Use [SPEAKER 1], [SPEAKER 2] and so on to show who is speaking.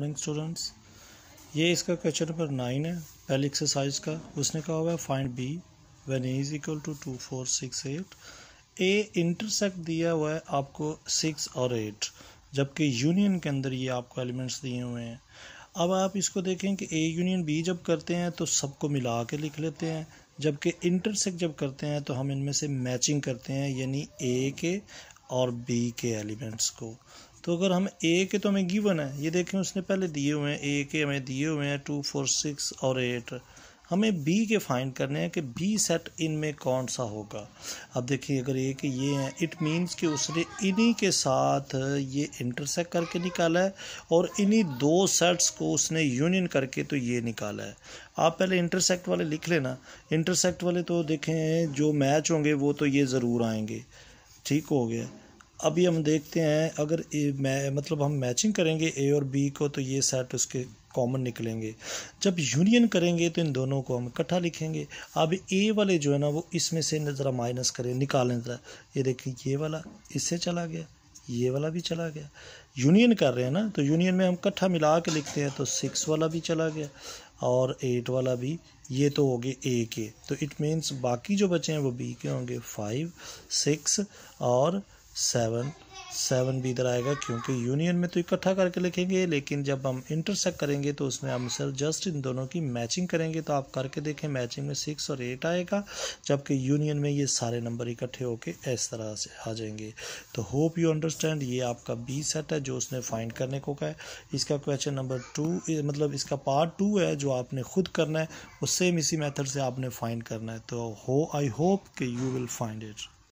[SPEAKER 1] morning students ये इसका question number nine है पहली एक्सरसाइज का उसने कहा हुआ है find B when A is equal to two four six eight A intersect दिया हुआ है आपको सिक्स और एट जबकि यूनियन के अंदर ये आपको एलिमेंट्स दिए हुए हैं अब आप इसको देखें कि ए यूनियन बी जब करते हैं तो सबको मिला के लिख लेते हैं जबकि इंटरसेक्ट जब करते हैं तो हम इनमें से मैचिंग करते हैं यानी ए के और बी के एलिमेंट्स को तो अगर हम ए के तो हमें गिवन है ये देखें उसने पहले दिए हुए हैं ए के हमें दिए हुए हैं टू फोर सिक्स और एट हमें बी के फाइंड करने हैं कि बी सेट इन में कौन सा होगा अब देखिए अगर ए के ये हैं इट मींस कि उसने इन्हीं के साथ ये इंटरसेक्ट करके निकाला है और इन्हीं दो सेट्स को उसने यूनियन करके तो ये निकाला है आप पहले इंटरसेक्ट वाले लिख लेना इंटरसेक्ट वाले तो देखें जो मैच होंगे वो तो ये ज़रूर आएंगे ठीक हो गया अभी हम देखते हैं अगर ए, मैं मतलब हम मैचिंग करेंगे ए और बी को तो ये सेट उसके कॉमन निकलेंगे जब यूनियन करेंगे तो इन दोनों को हम इकट्ठा लिखेंगे अब ए वाले जो है ना वो इसमें से ज़रा माइनस करें निकालें ज़रा ये देखिए ये वाला इससे चला गया ये वाला भी चला गया यूनियन कर रहे हैं ना तो यूनियन में हम इकट्ठा मिला के लिखते हैं तो सिक्स वाला भी चला गया और एट वाला भी ये तो हो गए ए के तो इट मीन्स बाकी जो बचे हैं वो बी के होंगे फाइव सिक्स और सेवन सेवन भी इधर आएगा क्योंकि यूनियन में तो इकट्ठा करके लिखेंगे लेकिन जब हम इंटरसेक्ट करेंगे तो उसमें हम सर जस्ट इन दोनों की मैचिंग करेंगे तो आप करके देखें मैचिंग में सिक्स और एट आएगा जबकि यूनियन में ये सारे नंबर इकट्ठे होके इस तरह से आ जाएंगे तो होप यू अंडरस्टैंड ये आपका बी सेट है जो उसने फाइंड करने को कहा है इसका क्वेश्चन नंबर टू मतलब इसका पार्ट टू है जो आपने खुद करना है उस सेम इसी मैथड से आपने फाइंड करना है तो हो आई होप कि यू विल फाइंड इट